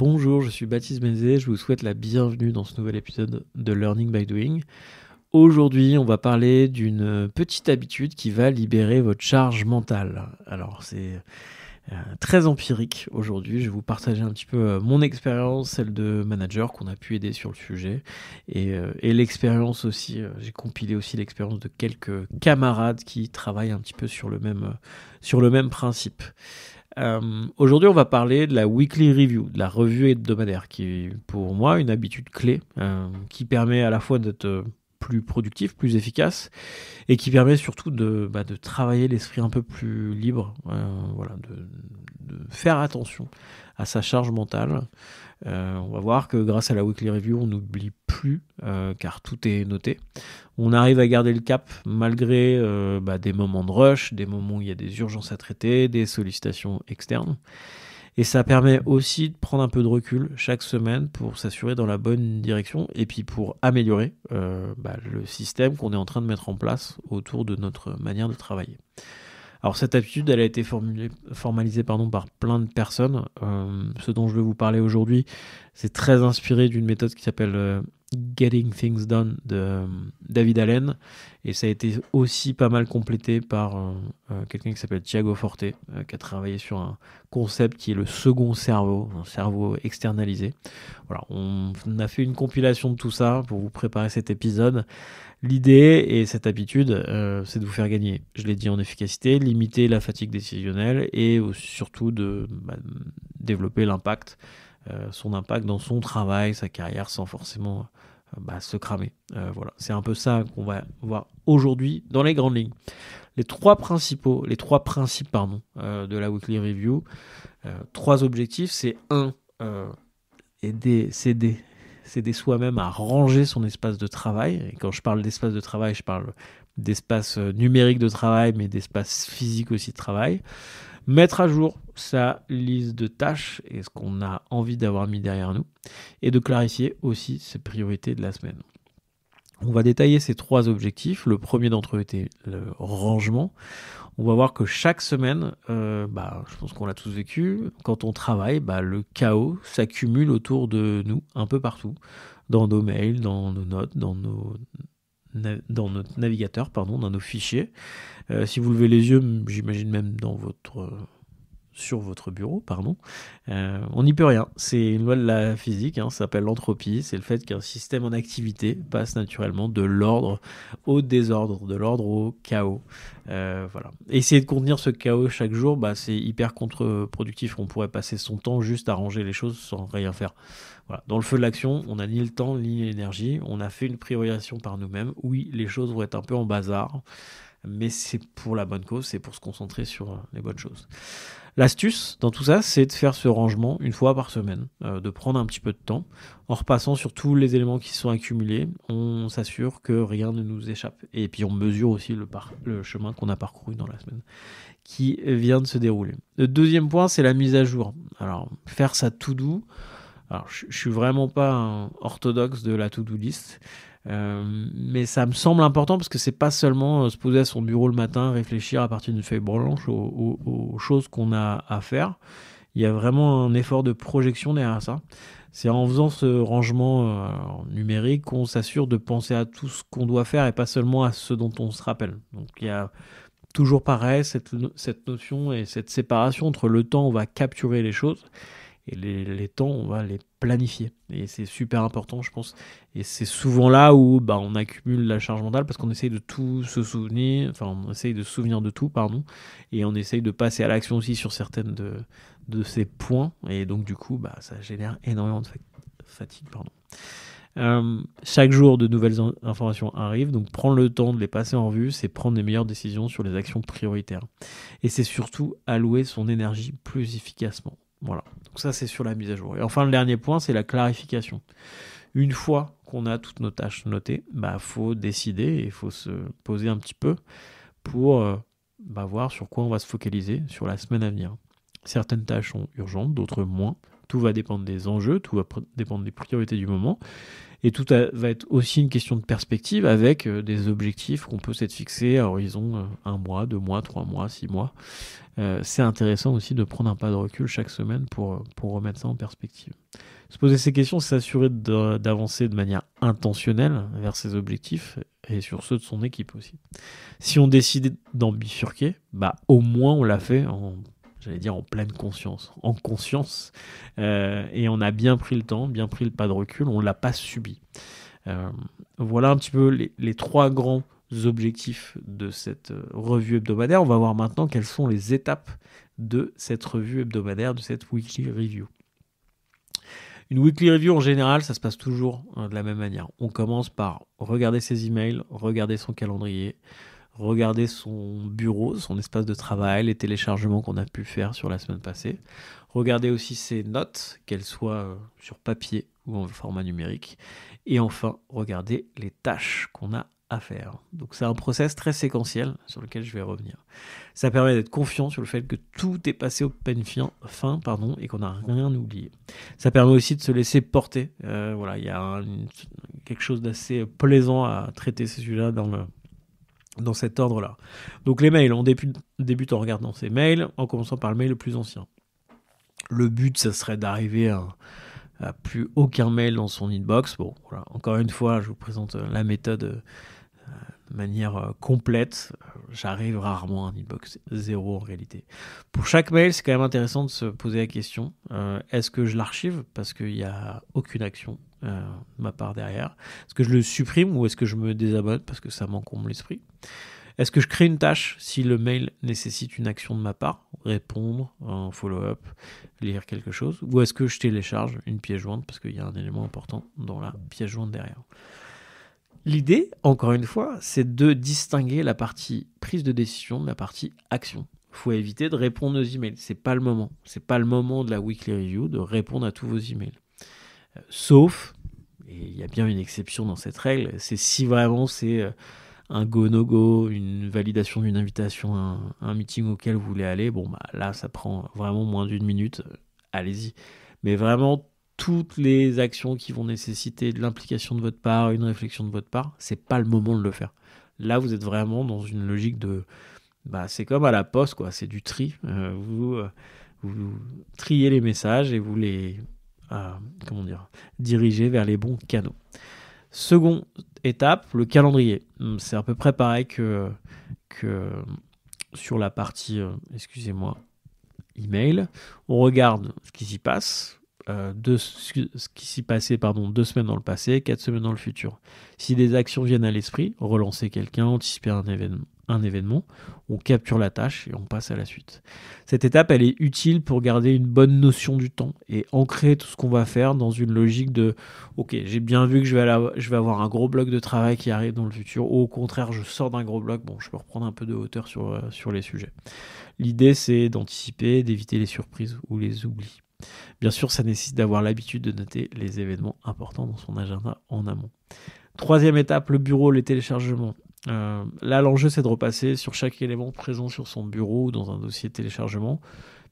Bonjour, je suis Baptiste Benzé, je vous souhaite la bienvenue dans ce nouvel épisode de Learning by Doing. Aujourd'hui, on va parler d'une petite habitude qui va libérer votre charge mentale. Alors, c'est euh, très empirique aujourd'hui. Je vais vous partager un petit peu euh, mon expérience, celle de manager qu'on a pu aider sur le sujet, et, euh, l'expérience aussi. J'ai compilé aussi l'expérience de quelques camarades qui travaillent un petit peu sur le même, sur le même principe. Euh, aujourd'hui, on va parler de la weekly review, de la revue hebdomadaire, qui est pour moi une habitude clé, euh, qui permet à la fois d'être euh, plus productif, plus efficace, et qui permet surtout de, bah, travailler l'esprit un peu plus libre, voilà, de, de faire attention à sa charge mentale. Euh, on va voir que grâce à la weekly review, on n'oublie plus euh, car tout est noté. On arrive à garder le cap malgré euh, bah, des moments de rush, des moments où il y a des urgences à traiter, des sollicitations externes. Et ça permet aussi de prendre un peu de recul chaque semaine pour s'assurer dans la bonne direction et puis pour améliorer bah, le système qu'on est en train de mettre en place autour de notre manière de travailler. Alors cette aptitude, elle a été formulée, formalisée pardon, par plein de personnes. Euh, ce dont je vais vous parler aujourd'hui, c'est très inspiré d'une méthode qui s'appelle euh, Getting Things Done de euh, David Allen. Et ça a été aussi pas mal complété par euh, euh, quelqu'un qui s'appelle Thiago Forte, qui a travaillé sur un concept qui est le second cerveau, un cerveau externalisé. Voilà, on a fait une compilation de tout ça pour vous préparer cet épisode. L'idée et cette habitude, c'est de vous faire gagner, je l'ai dit en efficacité, limiter la fatigue décisionnelle et surtout de bah, développer l'impact euh, son impact dans son travail, sa carrière, sans forcément euh, bah, se cramer. Euh, voilà, c'est un peu ça qu'on va voir aujourd'hui dans les grandes lignes. Les trois principaux, les trois principes pardon, de la weekly review, trois objectifs, c'est un aider, soi-même à ranger son espace de travail. Et quand je parle d'espace de travail, je parle d'espace numérique de travail, mais d'espace physique aussi de travail mettre à jour sa liste de tâches et ce qu'on a envie d'avoir mis derrière nous, et de clarifier aussi ses priorités de la semaine. On va détailler ces trois objectifs. Le premier d'entre eux était le rangement. On va voir que chaque semaine, euh, bah, je pense qu'on l'a tous vécu, quand on travaille, bah, le chaos s'accumule autour de nous, un peu partout, dans nos mails, dans nos notes, dans nos dans notre navigateur, pardon, dans nos fichiers. Euh, si vous levez les yeux, j'imagine même dans votre sur votre bureau, pardon, euh, on n'y peut rien. C'est une loi de la physique, hein, ça s'appelle l'entropie, c'est le fait qu'un système en activité passe naturellement de l'ordre au désordre, de l'ordre au chaos. Euh, voilà. Essayer de contenir ce chaos chaque jour, bah, c'est hyper contre-productif. On pourrait passer son temps juste à ranger les choses sans rien faire. Dans le feu de l'action, on n'a ni le temps ni l'énergie. On a fait une priorisation par nous-mêmes. Oui, les choses vont être un peu en bazar mais c'est pour la bonne cause, c'est pour se concentrer sur euh, les bonnes choses. L'astuce dans tout ça, c'est de faire ce rangement une fois par semaine, euh, de prendre un petit peu de temps. En repassant sur tous les éléments qui sont accumulés, on s'assure que rien ne nous échappe. Et puis on mesure aussi le, chemin qu'on a parcouru dans la semaine qui vient de se dérouler. Le deuxième point, c'est la mise à jour. Alors, faire ça tout doux. Alors, je, suis vraiment pas orthodoxe de la to-do list. Euh, mais ça me semble important parce que c'est pas seulement euh, se poser à son bureau le matin, réfléchir à partir d'une feuille blanche aux, choses qu'on a à faire. Il y a vraiment un effort de projection derrière ça. C'est en faisant ce rangement euh, numérique qu'on s'assure de penser à tout ce qu'on doit faire et pas seulement à ce dont on se rappelle. Donc il y a toujours pareil cette, cette notion et cette séparation entre le temps où on va capturer les choses et les, temps, on va les planifier. Et c'est super important, je pense. Et c'est souvent là où bah, on accumule la charge mentale parce qu'on essaye de tout se souvenir, enfin, on essaye de se souvenir de tout, pardon, et on essaye de passer à l'action aussi sur certaines de, de ces points. Et donc, du coup, bah, ça génère énormément de fatigue, pardon. Euh, chaque jour, de nouvelles informations arrivent, donc prendre le temps de les passer en revue, c'est prendre les meilleures décisions sur les actions prioritaires. Et c'est surtout allouer son énergie plus efficacement. Voilà. Donc ça, c'est sur la mise à jour. Et enfin, le dernier point, c'est la clarification. Une fois qu'on a toutes nos tâches notées, il bah, faut décider et il faut se poser un petit peu pour euh, bah, voir sur quoi on va se focaliser sur la semaine à venir. Certaines tâches sont urgentes, d'autres moins. Tout va dépendre des enjeux, tout va dépendre des priorités du moment. Et tout va être aussi une question de perspective avec euh, des objectifs qu'on peut s'être fixés à horizon euh, un mois, deux mois, trois mois, six mois. Euh, c'est intéressant aussi de prendre un pas de recul chaque semaine pour, pour remettre ça en perspective. Se poser ces questions, c'est s'assurer d'avancer de manière intentionnelle vers ses objectifs et sur ceux de son équipe aussi. Si on décide d'en bifurquer, bah, au moins on l'a fait en j'allais dire en pleine conscience, en conscience. Euh, et on a bien pris le temps, bien pris le pas de recul, on l'a pas subi. Euh, voilà un petit peu les, les, trois grands objectifs de cette euh, revue hebdomadaire. On va voir maintenant quelles sont les étapes de cette revue hebdomadaire, de cette weekly review. Une weekly review en général, ça se passe toujours de la même manière. On commence par regarder ses emails, regarder son calendrier, regarder son bureau, son espace de travail, les téléchargements qu'on a pu faire sur la semaine passée, regarder aussi ses notes, qu'elles soient euh, sur papier ou en format numérique, et enfin regarder les tâches qu'on a à faire. Donc c'est un process très séquentiel sur lequel je vais revenir. Ça permet d'être confiant sur le fait que tout est passé au peine fin, pardon, et qu'on n'a rien oublié. Ça permet aussi de se laisser porter. Euh, voilà, il y a quelque chose d'assez plaisant à traiter ces sujets-là dans le dans cet ordre-là. Donc les mails, on débute, en regardant ces mails, en commençant par le mail le plus ancien. Le but, ça serait d'arriver à, plus aucun mail dans son inbox. Bon, voilà. encore une fois, je vous présente euh, la méthode euh, de manière euh, complète. J'arrive rarement à un inbox zéro en réalité. Pour chaque mail, c'est quand même intéressant de se poser la question est-ce que je l'archive parce qu'il n'y a aucune action euh, ma part derrière Est-ce que je le supprime ou est-ce que je me désabonne parce que ça m'encombre l'esprit Est-ce que je crée une tâche si le mail nécessite une action de ma part Répondre, un follow-up, lire quelque chose Ou est-ce que je télécharge une pièce jointe parce qu'il y a un élément important dans la pièce jointe derrière L'idée, encore une fois, c'est de distinguer la partie prise de décision de la partie action faut éviter de répondre aux emails. C'est pas le moment. C'est pas le moment de la weekly review de répondre à tous vos emails sauf, et il y a bien une exception dans cette règle, c'est si vraiment c'est euh, un go-no-go, une validation d'une invitation, un, un, meeting auquel vous voulez aller, bon, bah, là, ça prend vraiment moins d'une minute, euh, allez-y. Mais vraiment, toutes les actions qui vont nécessiter de l'implication de votre part, une réflexion de votre part, c'est pas le moment de le faire. Là, vous êtes vraiment dans une logique de. Bah, c'est comme à la poste, quoi, c'est du tri. Euh, vous, vous triez les messages et vous les à comment dire, diriger vers les bons canaux. Seconde étape, le calendrier. Hmm, c'est à peu près pareil que, que sur la partie, euh, excusez-moi, email. On regarde ce qui s'y passe, euh, ce qui s'y passait pardon, deux semaines dans le passé, quatre semaines dans le futur. Si des actions viennent à l'esprit, relancer quelqu'un, anticiper un événement, un événement, on capture la tâche et on passe à la suite. Cette étape, elle est utile pour garder une bonne notion du temps et ancrer tout ce qu'on va faire dans une logique de OK, j'ai bien vu que je vais, avoir un gros bloc de travail qui arrive dans le futur, ou au contraire, je sors d'un gros bloc, bon, je peux reprendre un peu de hauteur sur, euh, sur les sujets. L'idée, c'est d'anticiper, d'éviter les surprises ou les oublis. Bien sûr, ça nécessite d'avoir l'habitude de noter les événements importants dans son agenda en amont. Troisième étape, le bureau, les téléchargements. Euh, là, l'enjeu, c'est de repasser sur chaque élément présent sur son bureau ou dans un dossier de téléchargement,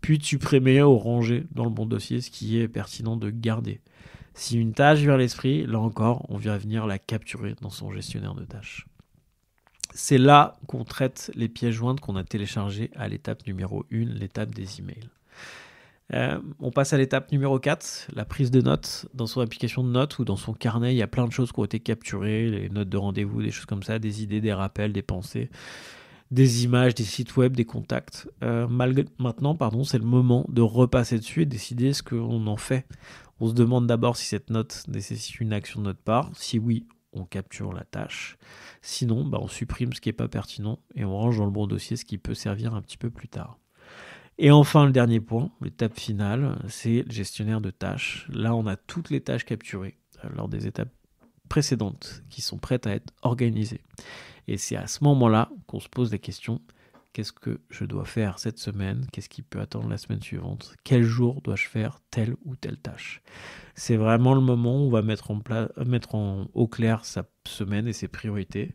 puis de supprimer ou ranger dans le bon dossier ce qui est pertinent de garder. Si une tâche vient à l'esprit, là encore, on vient venir la capturer dans son gestionnaire de tâches. C'est là qu'on traite les pièces jointes qu'on a téléchargées à l'étape numéro 1, l'étape des emails. Euh, on passe à l'étape numéro 4, la prise de notes dans son application de notes ou dans son carnet. Il y a plein de choses qui ont été capturées, les notes de rendez-vous, des choses comme ça, des idées, des rappels, des pensées, des images, des sites web, des contacts. Euh, maintenant, pardon, c'est le moment de repasser dessus et décider ce qu'on en fait. On se demande d'abord si cette note nécessite une action de notre part. Si oui, on capture la tâche. Sinon, bah, on supprime ce qui n'est pas pertinent et on range dans le bon dossier ce qui peut servir un petit peu plus tard. Et enfin, le dernier point, l'étape finale, c'est le gestionnaire de tâches. Là, on a toutes les tâches capturées euh, lors des étapes précédentes qui sont prêtes à être organisées. Et c'est à ce moment-là qu'on se pose la question, qu'est-ce que je dois faire cette semaine, qu'est-ce qui peut attendre la semaine suivante, quel jour dois-je faire telle ou telle tâche. C'est vraiment le moment où on va mettre, en mettre au clair sa semaine et ses priorités.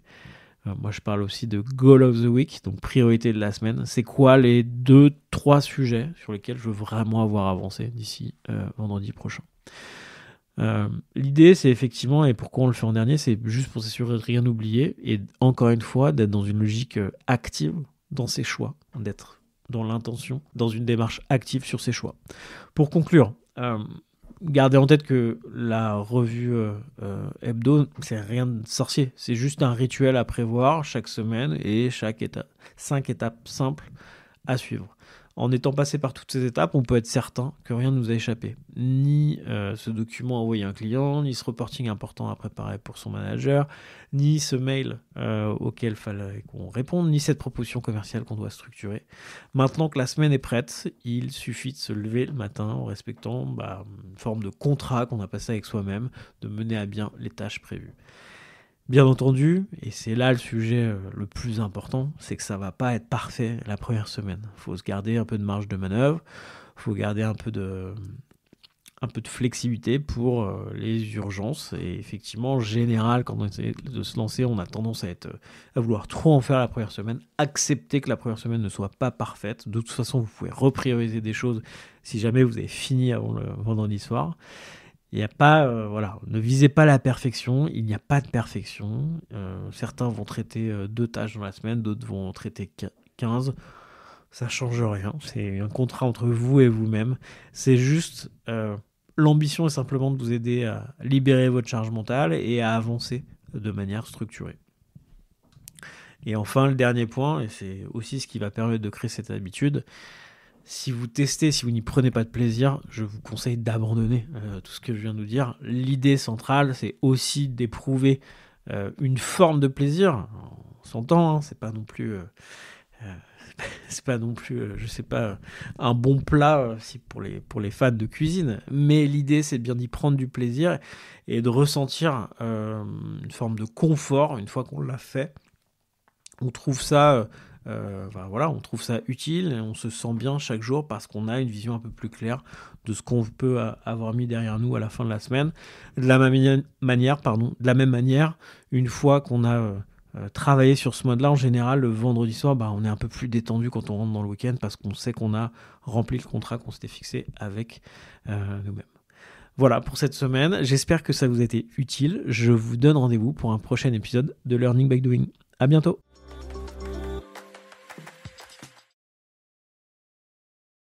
Euh, moi, je parle aussi de Goal of the Week, donc priorité de la semaine. C'est quoi les deux, trois sujets sur lesquels je veux vraiment avoir avancé d'ici euh, vendredi prochain euh, L'idée, c'est effectivement, et pourquoi on le fait en dernier, c'est juste pour s'assurer de rien oublier et encore une fois d'être dans une logique active dans ses choix, d'être dans l'intention, dans une démarche active sur ses choix. Pour conclure, Gardez en tête que la revue euh, euh, hebdo, c'est rien de sorcier. C'est juste un rituel à prévoir chaque semaine et chaque étape, cinq étapes simples à suivre. En étant passé par toutes ces étapes, on peut être certain que rien ne nous a échappé. Ni euh, ce document envoyé à un client, ni ce reporting important à préparer pour son manager, ni ce mail auquel euh, auquel fallait qu'on réponde, ni cette proposition commerciale qu'on doit structurer. Maintenant que la semaine est prête, il suffit de se lever le matin en respectant bah, une forme de contrat qu'on a passé avec soi-même, de mener à bien les tâches prévues. Bien entendu, et c'est là le sujet euh, le plus important, c'est que ça va pas être parfait la première semaine. Il Faut se garder un peu de marge de manœuvre, il faut garder un peu de flexibilité pour euh, les urgences et effectivement en général quand on essaie de se lancer, on a tendance à être euh, à vouloir trop en faire la première semaine, accepter que la première semaine ne soit pas parfaite. De toute façon, vous pouvez reprioriser des choses si jamais vous avez fini avant le vendredi soir il n'y a pas, euh, voilà, ne visez pas la perfection, il n'y a pas de perfection. Euh, certains vont traiter euh, deux tâches dans la semaine, d'autres vont traiter 15. Ça change rien, c'est un contrat entre vous et vous-même. C'est juste, l'ambition est simplement de vous aider à libérer votre charge mentale et à avancer de manière structurée. Et enfin, le dernier point, et c'est aussi ce qui va permettre de créer cette habitude, si vous testez, si vous n'y prenez pas de plaisir, je vous conseille d'abandonner euh, tout ce que je viens de vous dire. L'idée centrale, c'est aussi d'éprouver euh, une forme de plaisir. On s'entend, ce hein, c'est pas non plus. Euh, c'est pas non plus, je sais pas, un bon plat si pour, les, pour les fans de cuisine, mais l'idée c'est bien d'y prendre du plaisir et de ressentir une forme de confort une fois qu'on l'a fait. On trouve ça euh, bah, voilà, on trouve ça utile et on se sent bien chaque jour parce qu'on a une vision un peu plus claire de ce qu'on peut avoir mis derrière nous à la fin de la semaine. De la même manière, pardon, de la même manière, une fois qu'on a euh, euh, travaillé sur ce mode-là, en général, le vendredi soir, bah, on est un peu plus détendu quand on rentre dans le week-end parce qu'on sait qu'on a rempli le contrat qu'on s'était fixé avec nous-mêmes. Voilà pour cette semaine. J'espère que ça vous a été utile. Je vous donne rendez-vous pour un prochain épisode de Learning by Doing. À bientôt.